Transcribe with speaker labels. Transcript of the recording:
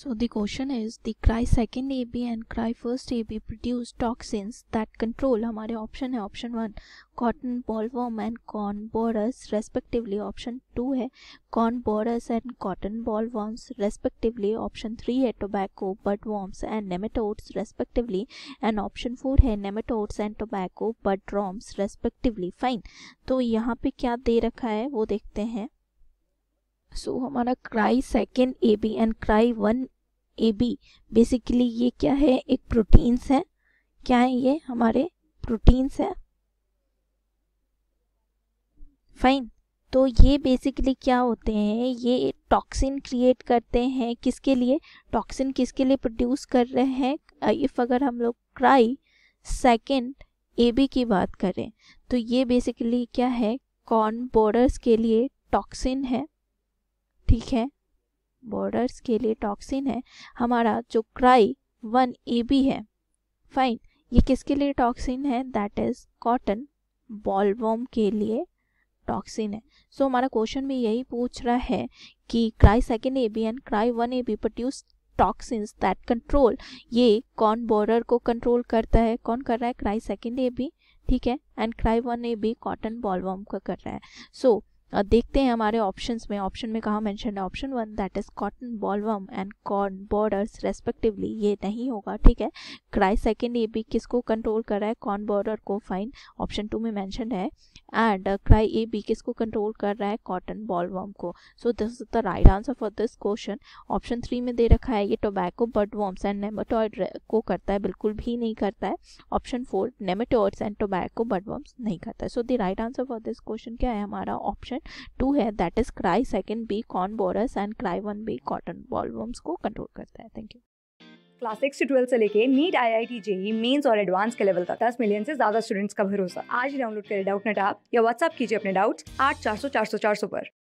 Speaker 1: So the question is the cry second AB and cry first AB produce toxins that control हमारे option है option one cotton bollworm and corn borers respectively option two है corn borers and cotton bollworms respectively option three है tobacco budworms and nematodes respectively and option four है nematodes and tobacco budworms respectively fine तो यहाँ पे क्या दे रखा है वो देखते हैं सो so, हमारा cry second A B and cry one A B basically ये क्या है एक प्रोटीन्स है क्या है ये हमारे प्रोटीन्स है फाइन तो ये बेसिकली क्या होते हैं ये टॉक्सिन क्रिएट करते हैं किसके लिए टॉक्सिन किसके लिए प्रोड्यूस कर रहे हैं इफ़ uh, अगर हम लोग क्राई सेकेंड ए बी की बात करें तो ये बेसिकली क्या है कॉर्न बोर्डर्स के लिए टॉक्सिन है ठीक है बॉर्डर्स के लिए टॉक्सिन है हमारा जो क्राई वन ए बी है फाइन ये किसके लिए टॉक्सिन है दैट इज कॉटन बॉलवॉम के लिए टॉक्सिन है सो so, हमारा क्वेश्चन में यही पूछ रहा है कि cry second A B and cry one A B produce toxins that control ये कौन बॉर्डर को कंट्रोल करता है कौन कर रहा है क्राई सेकेंड ए बी ठीक है and cry one A B cotton bollworm का कर रहा है सो so, और देखते हैं हमारे ऑप्शंस में ऑप्शन में कहा मेंशन है option one that is cotton bollworm and corn borers respectively ये नहीं होगा ठीक है क्राई सेकेंड ये भी किसको कंट्रोल कर रहा है कॉर्न बॉर्डर को फाइन ऑप्शन टू में मेंशन है एंड क्राई ए बी किसको कंट्रोल कर रहा है कॉटन बॉलवम को so this is the right answer for this question option three में दे रखा है ये टोबैको बर्डवॉर्म्स एंड नेमेटॉइड को करता है बिल्कुल भी नहीं करता है option four nematodes and tobacco budworms नहीं करता है so the right answer for this question क्या है हमारा ऑप्शन इंपॉर्टेंट टू है that is cry second B corn borers and cry one B cotton bollworms को कंट्रोल करता है थैंक यू
Speaker 2: क्लास सिक्स से ट्वेल्व से लेके NEET I I T JEE mains और एडवांस के लेवल तक दस मिलियन से ज्यादा स्टूडेंट्स का भरोसा आज डाउनलोड करें डाउट नेट ऐप या व्हाट्सअप कीजिए अपने डाउट्स आठ चार सौ चार सौ चार सौ पर